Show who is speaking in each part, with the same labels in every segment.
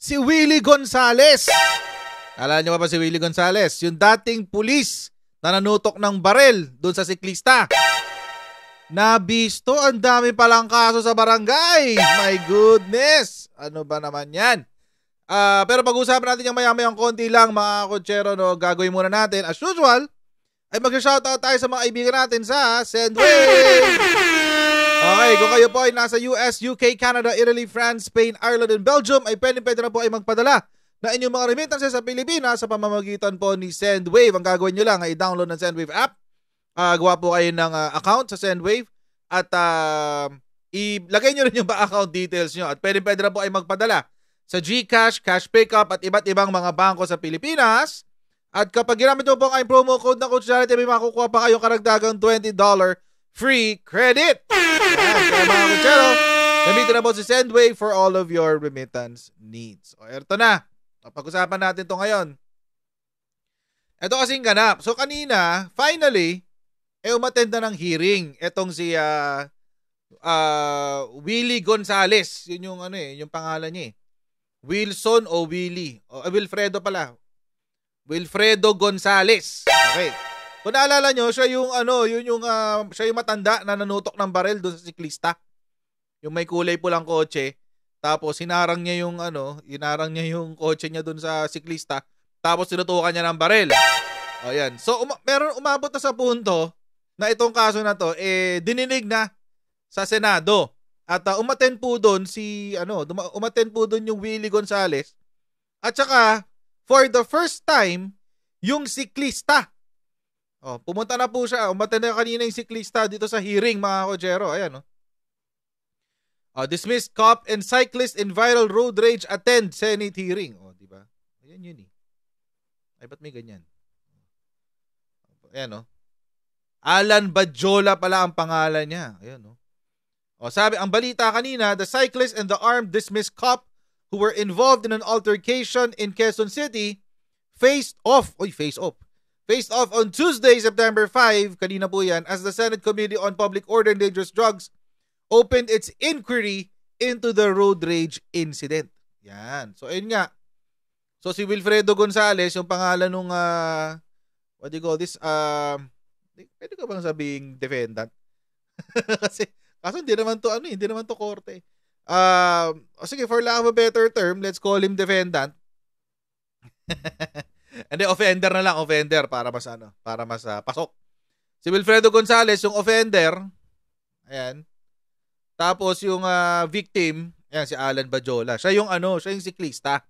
Speaker 1: si Willie Gonzales. Alala niyo pa ba si Willie Gonzales? Yung dating pulis na nanutok ng barel doon sa siklista. Nabisto, ang dami palang kaso sa barangay. My goodness! Ano ba naman yan? Uh, pero pag-usapan natin yung maya-mayang konti lang mga kutsero. No? Gagawin muna natin. As usual, ay mag-shoutout tayo sa mga kaibigan natin sa Sendway! Okay, kung kayo po ay nasa US, UK, Canada, Italy, France, Spain, Ireland, and Belgium, ay pwede pwede na po ay magpadala na inyong mga remittances sa Pilipinas sa pamamagitan po ni Sendwave. Ang gagawin nyo lang ay download ng Sendwave app. Uh, gawa po kayo ng uh, account sa Sendwave at uh, ilagay nyo rin yung account details nyo at pwede pwede na po ay magpadala sa GCash, Cash Pickup at iba't ibang mga bangko sa Pilipinas. At kapag ginamit mo po ang promo code na Coach Charity, may makukuha pa kayong karagdagang $20 free credit. mga kutsero, gamitin na mo si Sendway for all of your remittance needs. O, eto na. Pag-usapan natin to ngayon. Ito kasing ganap. So kanina, finally, eh umattend na ng hearing Itong si uh, uh, Willie Gonzales. Yun yung ano eh, yung pangalan niya eh. Wilson o Willie. O, uh, Wilfredo pala. Wilfredo Gonzales. Okay. Kung naalala nyo, siya yung ano, yun yung uh, siya yung matanda na nanutok ng baril doon sa siklista. Yung may kulay pulang kotse. Tapos hinarang niya yung ano, hinarang niya yung kotse niya doon sa siklista. Tapos sinutukan niya ng baril. Ayan. So um- meron umabot na sa punto na itong kaso na to eh dininig na sa Senado. At uh, ah, umaten po doon si ano, duma- umaten po doon yung Willie Gonzales. At saka for the first time yung siklista Oh, pumunta na po siya. Umattend oh, na kanina yung siklista dito sa hearing, mga kojero. Ayan, oh. Uh, ah, dismissed cop and cyclist in viral road rage attend Senate hearing. oh, di ba? Ayan yun eh. Ay, ba't may ganyan? Ayan, o. Oh. Alan Bajola pala ang pangalan niya. Ayan, o. Oh. oh. sabi, ang balita kanina, the cyclist and the armed dismissed cop who were involved in an altercation in Quezon City faced off, oy, face off, Faced off on Tuesday, September 5, kanina po yan, as the Senate Committee on Public Order and Dangerous Drugs opened its inquiry into the road rage incident. Yan. So, ayun nga. So, si Wilfredo Gonzales, yung pangalan nung, uh, what do you call this? Uh, pwede ko bang sabing defendant? Kasi, kaso hindi naman to, ano eh, hindi naman to korte. Uh, oh, sige, for lack of a better term, let's call him defendant. Hindi, offender na lang, offender para mas ano, para mas uh, pasok. Si Wilfredo Gonzales, yung offender, ayan. Tapos yung uh, victim, ayan si Alan Bajola. Siya yung ano, siya yung siklista.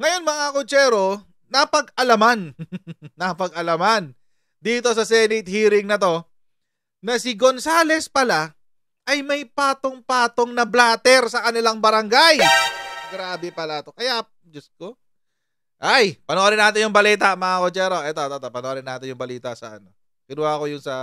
Speaker 1: Ngayon mga kotsero, napag-alaman, napag-alaman dito sa Senate hearing na to na si Gonzales pala ay may patong-patong na blatter sa kanilang barangay. Grabe pala to. Kaya, just ko, ay, panoorin natin yung balita mga kodyero. Ito, ito, ito, panoorin natin yung balita sa ano. Kinuha ko yung sa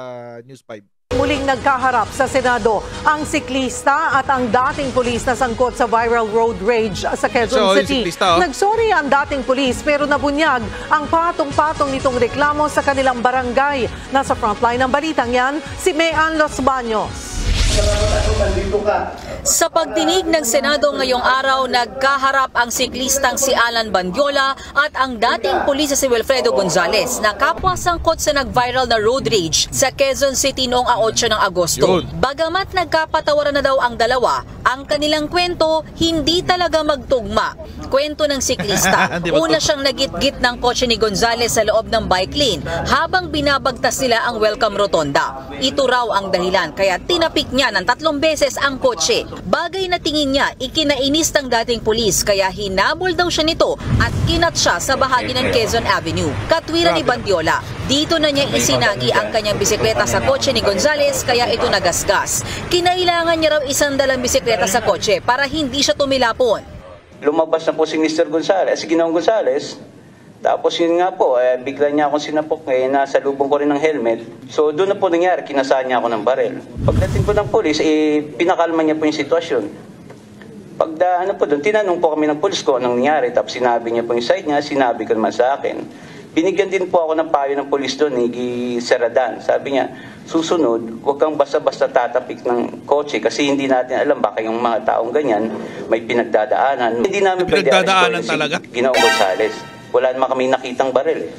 Speaker 1: News 5.
Speaker 2: Muling nagkaharap sa Senado ang siklista at ang dating pulis na sangkot sa viral road rage sa Quezon so, City. Siklista, oh. Nagsuri ang dating pulis pero nabunyag ang patong-patong nitong reklamo sa kanilang barangay. Nasa frontline ng balitang yan, si Mayan Los Baños. Sa pagdinig ng Senado ngayong araw, nagkaharap ang siklistang si Alan Bandiola at ang dating pulis si Wilfredo Gonzales na kapwa sangkot sa nag-viral na road rage sa Quezon City noong 8 ng Agosto. Bagamat nagkapatawaran na daw ang dalawa, ang kanilang kwento hindi talaga magtugma. Kwento ng siklista, una siyang nagitgit ng kotse ni Gonzales sa loob ng bike lane habang binabagtas nila ang welcome rotonda. Ito raw ang dahilan kaya tinapik niya niya ng tatlong beses ang kotse. Bagay na tingin niya, ikinainis ng dating pulis kaya hinabol daw siya nito at kinat siya sa bahagi ng Quezon Avenue. Katwiran ni Bandiola, dito na niya isinagi ang kanyang bisikleta sa kotse ni Gonzales kaya ito nagasgas. Kinailangan niya raw isang dalang bisikleta sa kotse para hindi siya tumilapon.
Speaker 3: Lumabas na po si Mr. Gonzales, si Ginoong Gonzales, tapos yun nga po, eh, bigla niya akong sinapok eh, nasa lubong ko rin ng helmet. So doon na po nangyari, kinasaan niya ako ng barel. Pagdating po ng polis, eh, pinakalma niya po yung sitwasyon. Pagda, ano po doon, tinanong po kami ng polis ko anong nangyari. Tapos sinabi niya po yung side niya, sinabi ko naman sa akin. Binigyan din po ako ng payo ng polis doon, ni Seradan. Sabi niya, susunod, huwag kang basta-basta tatapik ng kotse kasi hindi natin alam baka yung mga taong ganyan may pinagdadaanan. Hindi namin pwede pinagdadaanan talaga. Ginawa Gonzales wala naman kami nakitang baril.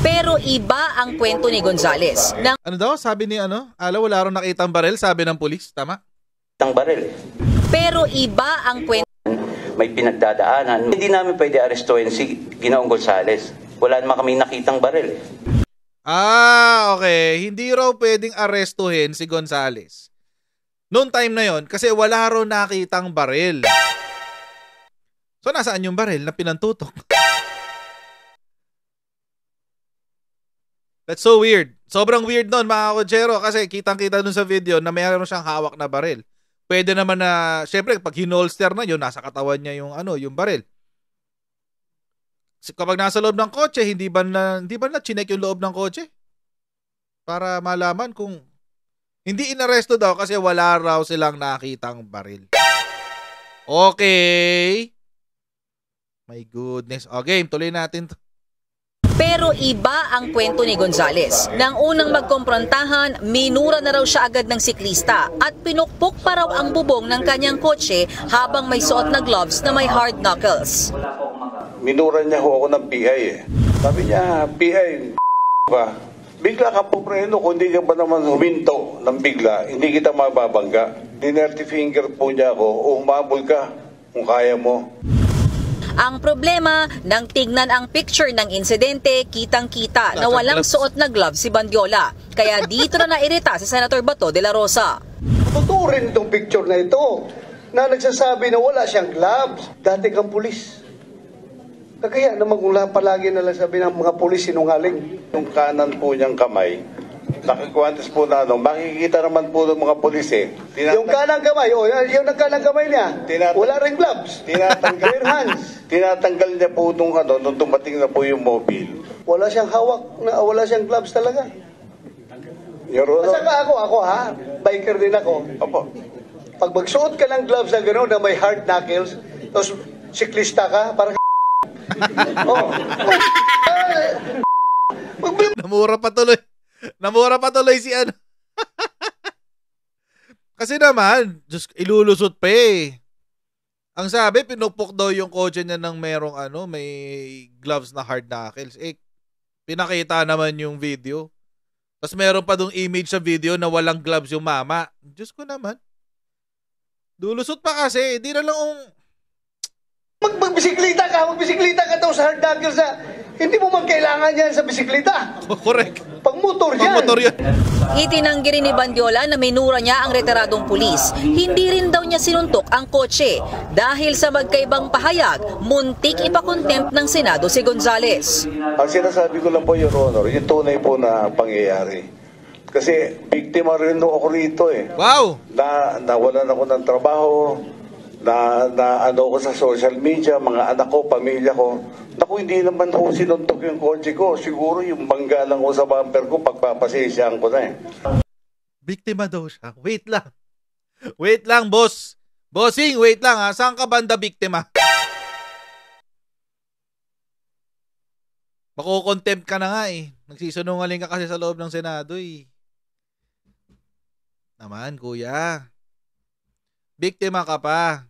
Speaker 2: Pero iba ang
Speaker 1: kwento ni Gonzales. Nang... Ano daw? Sabi ni ano? Ala, wala raw nakitang baril, sabi ng pulis. Tama? Tang baril.
Speaker 2: Pero iba ang kwento.
Speaker 1: May pinagdadaanan. Hindi
Speaker 3: namin pwede arestuhin si Ginoong Gonzales. Wala naman kami nakitang baril.
Speaker 1: Ah, okay. Hindi raw pwedeng arestuhin si Gonzales. Noong time na yon, kasi wala raw nakitang baril. So nasaan yung baril na pinantutok? That's so weird. Sobrang weird nun, mga kojero, kasi kitang-kita dun sa video na mayroon siyang hawak na baril. Pwede naman na, syempre, pag hinolster na yun, nasa katawan niya yung, ano, yung baril. Kapag nasa loob ng kotse, hindi ba na, hindi ba na chinek yung loob ng kotse? Para malaman kung, hindi inaresto daw kasi wala raw silang nakitang baril. Okay. My goodness. O, game, tuloy natin to.
Speaker 2: Pero iba ang kwento ni Gonzales. Nang unang magkomprontahan, minura na raw siya agad ng siklista at pinukpok pa raw ang bubong ng kanyang kotse habang may suot na gloves na may hard knuckles.
Speaker 3: Minura niya ho ako ng PI eh. Sabi niya, PI, ka. Bigla ka po preno, kundi hindi ka ba naman huminto ng bigla, hindi kita mababangga. Dinerty finger po niya ako, oh, umabol ka kung kaya mo.
Speaker 2: Ang problema, nang tignan ang picture ng insidente, kitang-kita na walang suot na glove si Bandiola. Kaya dito na nairita si Senator Bato de la Rosa. Totoo rin
Speaker 3: itong picture na ito na nagsasabi na wala siyang gloves. Dati kang pulis. Kaya naman kung palagi nalang sabi ng mga pulis sinungaling. Yung kanan po niyang kamay, Nakikuantis po na ano, makikita naman po ng mga polis eh. Tinatang- Yung kanang kamay, oh, yung yung nagkanang kamay niya, Tinatang- wala ring gloves. Tinatanggal, Bare hands. tinatanggal niya po nung ano, nung dumating na po yung mobile. Wala siyang hawak, na, wala siyang gloves talaga. Your Honor, Asa ka ako, ako ha, biker din ako. opo, Pag magsuot ka ng gloves na gano'n na may hard knuckles, tapos siklista ka, parang
Speaker 1: oh. Ah, Namura pa tuloy. Namura pa tuloy si ano. Kasi naman, just ilulusot pa eh. Ang sabi, pinupok daw yung kotse niya ng merong ano, may gloves na hard knuckles. Eh, pinakita naman yung video. Tapos meron pa dong image sa video na walang gloves yung mama. Diyos ko naman. Dulusot pa kasi, hindi na lang ang... Magbisiklita ka, magbisiklita ka daw sa hard knuckles sa hindi mo man kailangan yan sa bisikleta. Correct.
Speaker 2: Pagmotor yan. Pagmotor yan. Itinanggi rin ni Bandiola na minura niya ang retiradong pulis. Hindi rin daw niya sinuntok ang kotse. Dahil sa magkaibang pahayag, muntik ipakontempt ng Senado si Gonzales. Ang
Speaker 3: sinasabi ko lang po, Your Honor, yung tunay po na pangyayari. Kasi biktima rin ako rito eh. Wow! Na, nawalan ako ng trabaho, na, na ano ko sa social media, mga anak ko, pamilya ko, naku, hindi naman ako sinuntok yung kotse ko. Siguro yung bangga lang ko sa bumper ko, pagpapasisyahan ko na eh.
Speaker 1: Biktima daw siya. Wait lang. Wait lang, boss. Bossing, wait lang ha. Saan ka banda biktima? Makukontempt ka na nga eh. Nagsisunungaling ka kasi sa loob ng Senado eh. Naman, kuya biktima ka pa.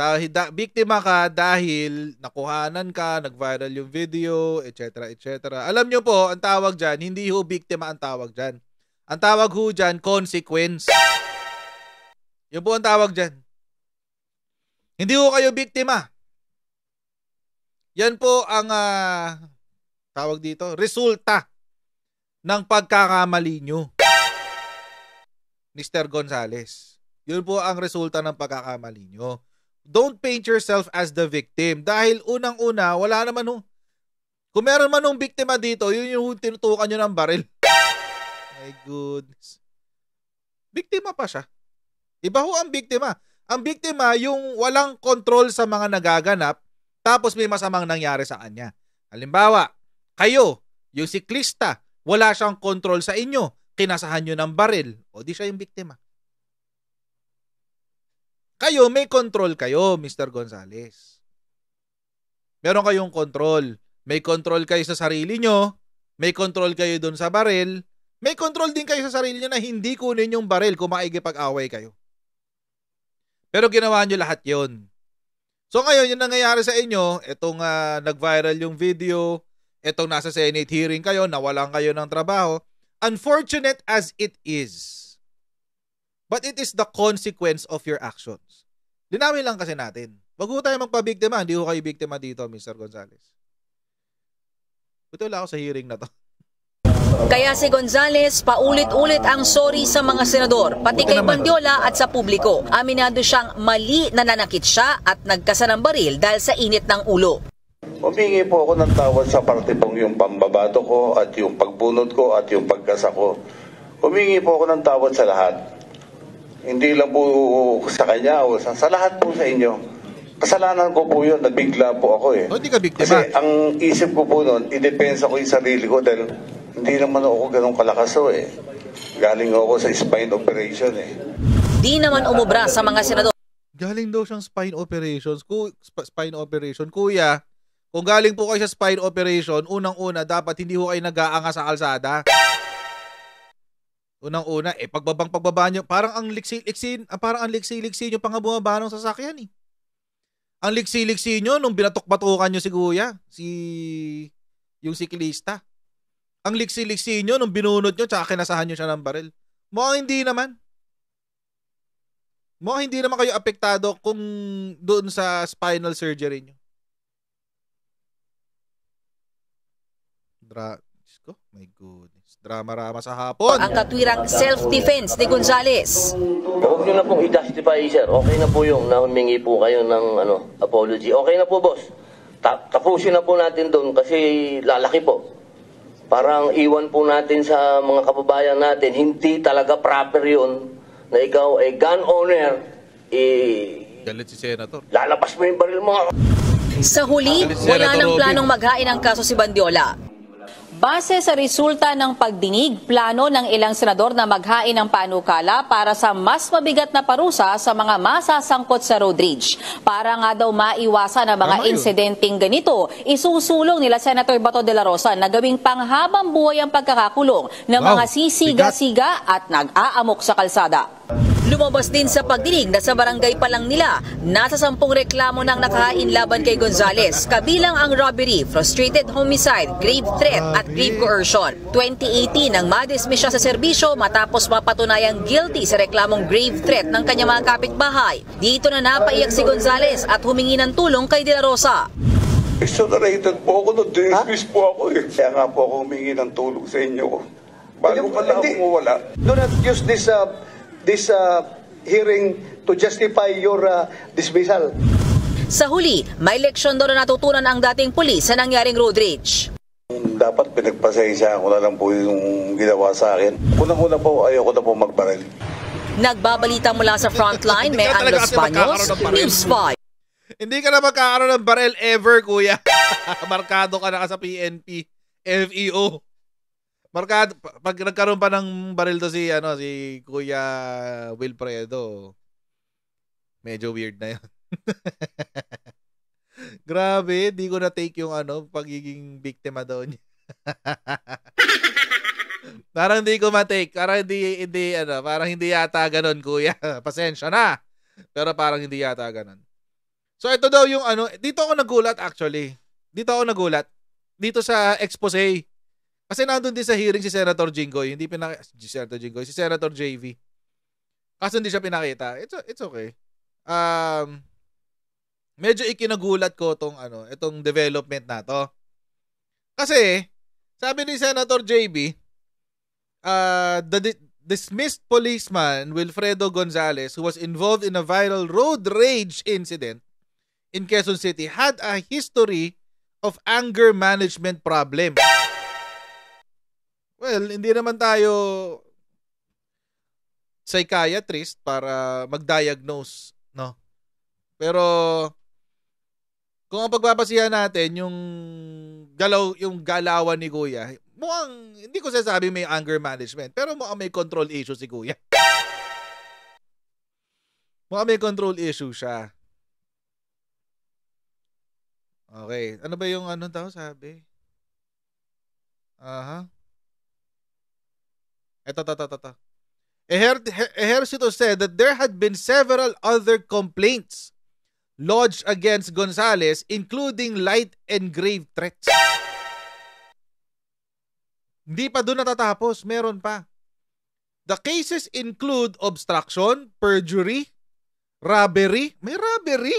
Speaker 1: Dahil, biktima ka dahil nakuhanan ka, nag-viral yung video, etc. etc. Alam nyo po, ang tawag dyan, hindi ho biktima ang tawag dyan. Ang tawag ho dyan, consequence. Yun po ang tawag dyan. Hindi ho kayo biktima. Yan po ang uh, tawag dito, resulta ng pagkakamali nyo. Mr. Gonzales. Yun po ang resulta ng pagkakamali nyo. Don't paint yourself as the victim dahil unang-una, wala naman nung... Kung meron man nung biktima dito, yun yung tinutukan nyo ng baril. My goodness. Biktima pa siya. Iba ho ang biktima. Ang biktima, yung walang control sa mga nagaganap, tapos may masamang nangyari sa kanya. Halimbawa, kayo, yung siklista, wala siyang control sa inyo, kinasahan nyo ng baril, o di siya yung biktima. Kayo, may control kayo, Mr. Gonzales. Meron kayong control. May control kayo sa sarili nyo, may control kayo doon sa baril, may control din kayo sa sarili nyo na hindi kunin yung baril kung maigipag-away kayo. Pero ginawa nyo lahat yon. So ngayon, yung nangyayari sa inyo, itong uh, ah, nag-viral yung video, itong nasa Senate hearing kayo, nawalan kayo ng trabaho, unfortunate as it is, But it is the consequence of your actions. Linawin lang kasi natin. Wag ho tayo magpabiktima. Hindi ho kayo biktima dito, Mr. Gonzales. Buti ako sa hearing na to.
Speaker 2: Kaya si Gonzales paulit-ulit ang sorry sa mga senador, pati kay Pandiola at sa publiko. Aminado siyang mali na nanakit siya at nagkasanang baril dahil sa init ng ulo.
Speaker 3: Humingi po ako ng tawad sa parte pong yung pambabato ko at yung pagbunod ko at yung pagkasa ko. Humingi po ako ng tawad sa lahat. Hindi lang po sa kanya o sa, sa lahat po sa inyo. Kasalanan ko po yun, nabigla po ako eh. O, oh, hindi ka biktima. Kasi ang isip ko po noon, idepensa ko yung sarili ko dahil hindi naman ako ganun kalakaso eh. Galing ako sa spine operation eh.
Speaker 2: Di naman umubra sa mga senador.
Speaker 1: Galing daw siyang spine operations. Ku spine operation. Kuya, kung galing po kayo sa spine operation, unang-una dapat hindi ho kayo nag-aanga sa kalsada. Unang-una, eh, pagbabang pagbaba nyo, parang ang liksi-liksi, ah, parang ang liksi-liksi nyo pang bumaba ng sasakyan eh. Ang liksi-liksi nyo nung binatok-batukan nyo si Kuya, si, yung siklista. Ang liksi-liksi nyo nung binunod nyo, tsaka kinasahan nyo siya ng baril. Mukhang hindi naman. Mukhang hindi naman kayo apektado kung doon sa spinal surgery nyo. Dra, Diyos ko, my God. Drama-rama sa hapon.
Speaker 3: Ang
Speaker 2: katwirang self-defense ni Gonzales.
Speaker 3: Huwag nyo na pong i-justify, sir. Okay na po yung nahumingi po kayo ng ano, apology. Okay na po, boss. Ta tapusin na po natin doon kasi lalaki po. Parang iwan po natin sa mga kababayan natin, hindi talaga proper yun na ikaw ay gun owner, eh, Galit si Senator. Lalapas mo yung baril mo.
Speaker 2: Sa huli, wala nang planong maghain ang kaso si Bandiola. Base sa resulta ng pagdinig, plano ng ilang senador na maghain ng panukala para sa mas mabigat na parusa sa mga masasangkot sa Rodriguez. Para nga daw maiwasan ang mga insidenteng ganito, isusulong nila Senator Bato de la Rosa na gawing panghabang buhay ang pagkakakulong ng wow. mga sisiga-siga at nag-aamok sa kalsada. Lumabas din sa pagdinig na sa barangay pa lang nila, nasa sampung reklamo ng nakahain kay Gonzales, kabilang ang robbery, frustrated homicide, grave threat at grave coercion. 2018 nang madismiss siya sa serbisyo matapos mapatunayang guilty sa reklamong grave threat ng kanyang mga kapitbahay. Dito na napaiyak si Gonzales at humingi ng tulong kay De La Rosa.
Speaker 3: Exonerated po ako, na-dismiss po ako eh. Kaya nga po ako humingi ng tulong sa inyo. Bago pa lang wala. Do not use this uh, this uh, hearing to justify your uh, dismissal.
Speaker 2: Sa huli, may leksyon doon na natutunan ang dating pulis sa nangyaring road rage.
Speaker 3: Dapat pinagpasensya ko na lang po yung ginawa sa akin. Unang-una po, ayoko na po magbaril.
Speaker 2: Nagbabalita mula sa frontline, may Anglo Spanios, News 5. Hindi ka na magkakaroon ng
Speaker 1: barel ever, kuya. Markado ka na ka sa PNP, FEO. Markado, pag nagkaroon pa ng baril to si, ano, si Kuya Wilfredo, medyo weird na yun. Grabe, di ko na-take yung ano, pagiging biktima doon. parang hindi ko ma-take. Parang hindi, hindi, ano, parang hindi yata ganun, kuya. Pasensya na. Pero parang hindi yata ganun. So ito daw yung ano, dito ako nagulat actually. Dito ako nagulat. Dito sa expose kasi nandun din sa hearing si Senator Jinggoy, hindi pinakita, si Senator Jinggoy, si Senator JV. Kaso hindi siya pinakita. It's, it's okay. Um, medyo ikinagulat ko tong ano, itong development na to. Kasi, sabi ni Senator JB, uh, the di- dismissed policeman Wilfredo Gonzalez who was involved in a viral road rage incident in Quezon City had a history of anger management problem. Well, hindi naman tayo psychiatrist para mag-diagnose, no? Pero kung ang pagbabasihan natin yung galaw yung galawan ni Kuya, mukhang hindi ko sasabi may anger management, pero mukhang may control issue si Kuya. Mukhang may control issue siya. Okay. Ano ba yung anong tao sabi? Aha. Uh-huh. Ito, ito, ito, ito. Ejercito said that there had been several other complaints lodged against Gonzales, including light and grave threats. Hindi pa doon natatapos, meron pa. The cases include obstruction, perjury, robbery, may robbery,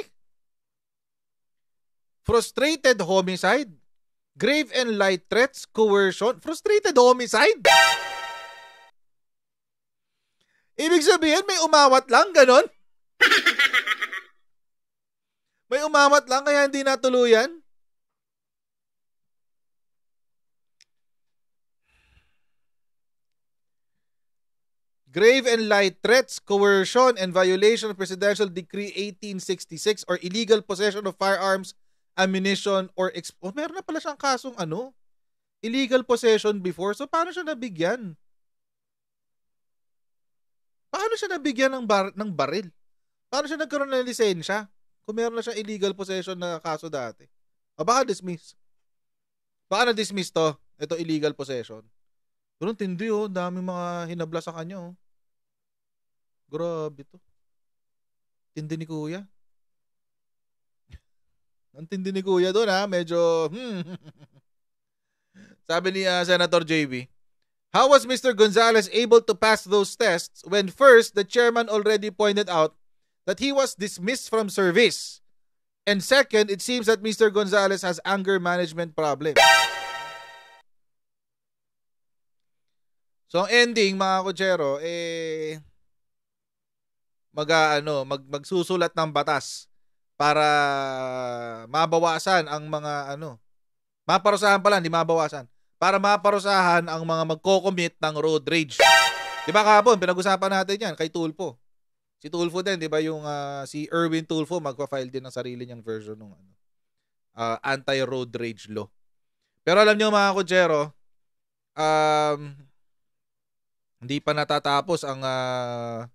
Speaker 1: frustrated homicide, grave and light threats, coercion, frustrated homicide. Ibig sabihin, may umawat lang, ganon? may umawat lang kaya hindi natuluyan? grave and light threats, coercion, and violation of Presidential Decree 1866 or illegal possession of firearms, ammunition, or... Exp- oh, meron na pala siyang kasong ano? Illegal possession before. So, paano siya nabigyan? Paano siya nabigyan ng, bar- ng baril? Paano siya nagkaroon ng lisensya? Kung meron na siyang illegal possession na kaso dati. O baka dismiss. Baka na-dismiss to. Ito illegal possession. Ganun tindi oh. Daming mga hinabla sa kanya oh. Grabe to. Tindi ni kuya. Ang tindi ni kuya doon ha. Ah. Medyo hmm. Sabi ni uh, Senator JB, How was Mr. Gonzalez able to pass those tests when first the chairman already pointed out that he was dismissed from service? And second, it seems that Mr. Gonzalez has anger management problem. So ang ending mga kutsero eh mag ano, mag, magsusulat ng batas para mabawasan ang mga ano maparusahan pala, hindi mabawasan para maparusahan ang mga magko-commit ng road rage. 'Di ba kahapon pinag-usapan natin 'yan kay Tulfo. Si Tulfo din, 'di ba yung uh, si Erwin Tulfo magfa-file din ng sarili niyang version ng ano uh, anti-road rage law. Pero alam niyo mga kujero, um hindi pa natatapos ang uh,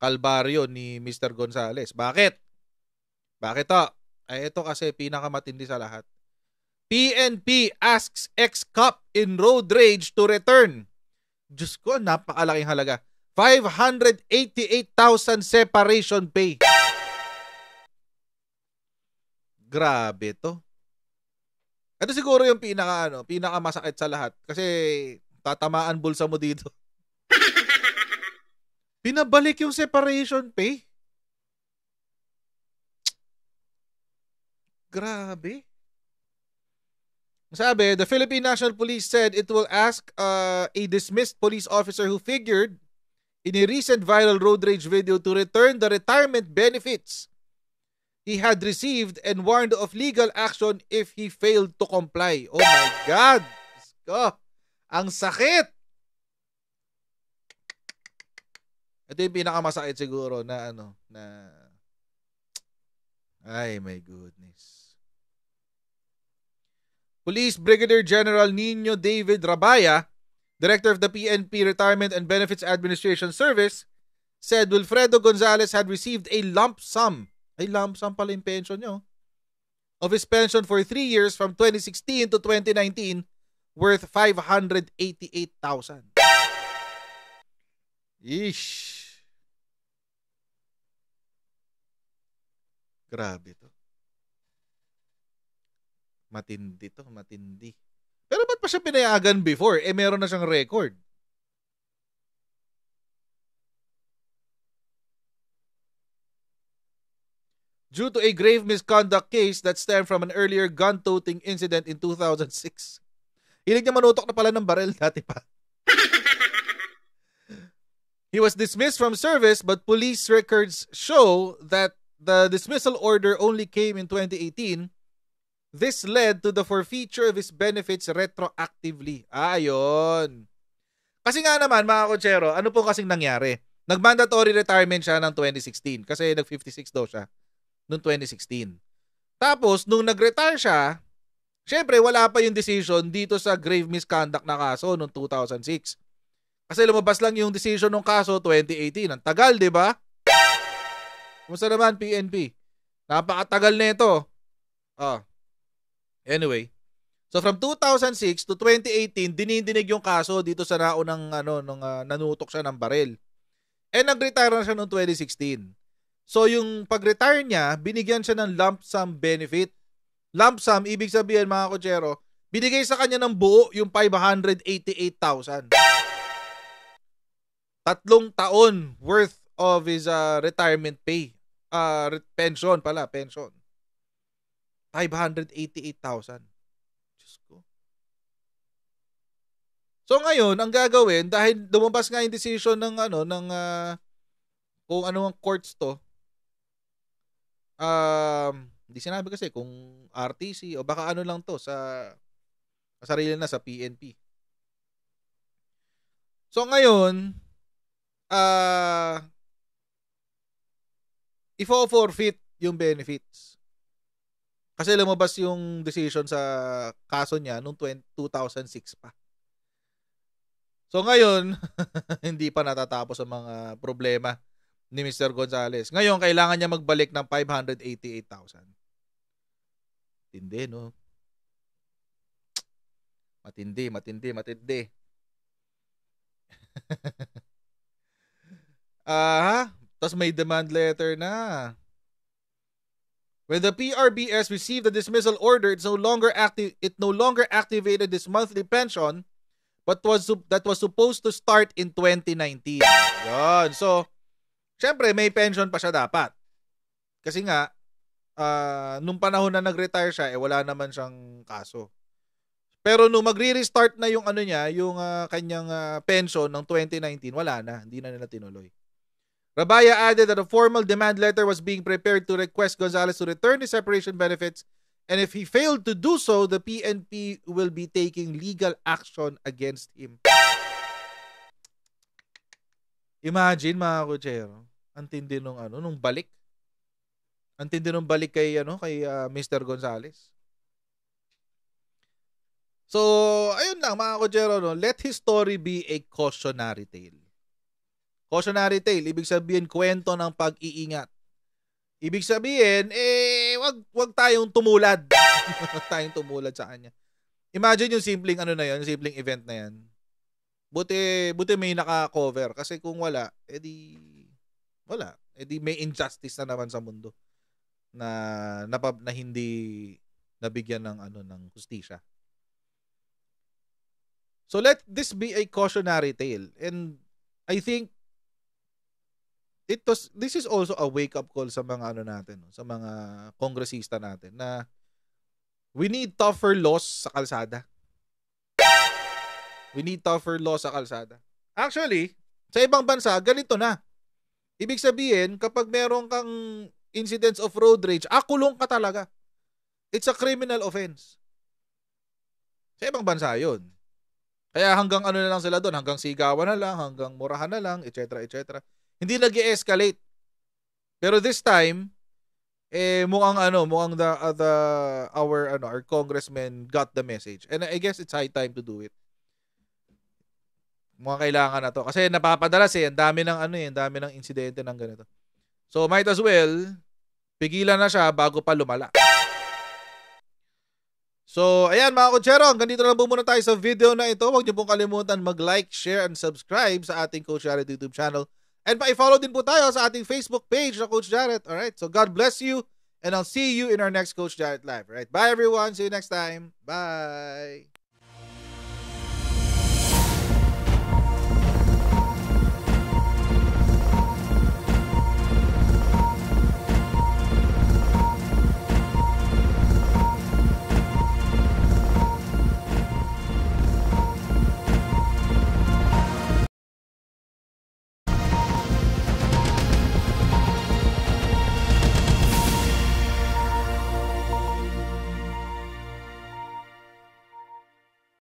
Speaker 1: kalbaryo ni Mr. Gonzales. Bakit? Bakit to? Ay eh, ito kasi pinakamatindi sa lahat. PNP asks ex-cop in road rage to return. Diyos ko, napakalaking halaga. 588,000 separation pay. Grabe to. Ito siguro yung pinaka ano, pinaka masakit sa lahat kasi tatamaan bulsa mo dito. Pinabalik yung separation pay. Grabe. Sabi, the Philippine National Police said it will ask uh, a dismissed police officer who figured in a recent viral road rage video to return the retirement benefits he had received and warned of legal action if he failed to comply. Oh my God! Ko, ang sakit! Ito yung pinakamasakit siguro na ano, na... Ay, my goodness. Police Brigadier General Nino David Rabaya, Director of the PNP Retirement and Benefits Administration Service, said Wilfredo Gonzalez had received a lump sum, ay lump sum pala yung pension nyo, of his pension for three years from 2016 to 2019 worth 588,000. Ish. Grabe to. Matindi to, matindi. Pero ba't pa siya pinayagan before? Eh, meron na siyang record. Due to a grave misconduct case that stemmed from an earlier gun-toting incident in 2006. Hilig niya manutok na pala ng barel dati pa. He was dismissed from service but police records show that the dismissal order only came in 2018 This led to the forfeiture of his benefits retroactively. Ah, Kasi nga naman, mga kotsero, ano po kasing nangyari? Nag-mandatory retirement siya ng 2016 kasi nag-56 daw siya noong 2016. Tapos, nung nag-retire siya, syempre, wala pa yung decision dito sa grave misconduct na kaso noong 2006. Kasi lumabas lang yung decision ng kaso 2018. Ang tagal, di ba? Kumusta naman, PNP? Napakatagal na ito. Ah, Anyway, so from 2006 to 2018, dinidinig yung kaso dito sa naunang ano, nung, uh, nanutok siya ng baril. And nag-retire na siya noong 2016. So yung pag-retire niya, binigyan siya ng lump sum benefit. Lump sum, ibig sabihin mga kutsero, binigay sa kanya ng buo yung 588,000. Tatlong taon worth of his uh, retirement pay. Uh, pension pala, pension. 588,000. Diyos ko. So ngayon, ang gagawin dahil dumabas nga yung decision ng ano ng uh, kung ano ang courts to. Um, uh, hindi sinabi kasi kung RTC o baka ano lang to sa sarili na sa PNP. So ngayon, ah uh, ifo-forfeit yung benefits. Kasi lumabas yung decision sa kaso niya noong 2006 pa. So ngayon, hindi pa natatapos ang mga problema ni Mr. Gonzales. Ngayon, kailangan niya magbalik ng 588,000. Tindi, no? Matindi, matindi, matindi. Ah, uh, tapos may demand letter na. When the PRBS received the dismissal order, it's no longer active it no longer activated this monthly pension but was that was supposed to start in 2019. Yan. So, syempre may pension pa siya dapat. Kasi nga uh, nung panahon na nag-retire siya, eh wala naman siyang kaso. Pero nung magre-restart na yung ano niya, yung uh, kanyang uh, pension ng 2019, wala na. Hindi na nila tinuloy. Rabaya added that a formal demand letter was being prepared to request Gonzales to return his separation benefits, and if he failed to do so, the PNP will be taking legal action against him. Imagine mga kutsero, ang tindi nung ano, nung balik. Ang tindi nung balik kay ano, kay uh, ah, Mr. Gonzales. So, ayun lang mga kutsero, no? let his story be a cautionary tale. Cautionary tale, ibig sabihin kwento ng pag-iingat. Ibig sabihin, eh, wag, wag tayong tumulad. wag tayong tumulad sa kanya. Imagine yung simpleng ano na yun, simpleng event na yan. Buti, buti may naka-cover. Kasi kung wala, edi eh wala. Edi eh may injustice na naman sa mundo na, na, na hindi nabigyan ng ano ng justisya. So let this be a cautionary tale and I think it was, this is also a wake up call sa mga ano natin, sa mga kongresista natin na we need tougher laws sa kalsada. We need tougher laws sa kalsada. Actually, sa ibang bansa, ganito na. Ibig sabihin, kapag meron kang incidents of road rage, akulong ka talaga. It's a criminal offense. Sa ibang bansa yun. Kaya hanggang ano na lang sila doon, hanggang sigawan na lang, hanggang murahan na lang, etc. etc. Hindi nag escalate Pero this time, eh mukhang ano, mukhang the, uh, the our ano, our congressman got the message. And I guess it's high time to do it. Mukhang kailangan na to. Kasi napapadalas eh, ang dami ng ano eh, ang dami ng insidente ng ganito. So might as well, pigilan na siya bago pa lumala. So, ayan mga kutserong, dito lang po muna tayo sa video na ito. Huwag niyo pong kalimutan mag-like, share, and subscribe sa ating Coach Jared YouTube channel. And pa-follow din po tayo sa ating Facebook page na Coach Jarrett. right. so God bless you. And I'll see you in our next Coach Jarrett Live. All right, bye everyone. See you next time. Bye.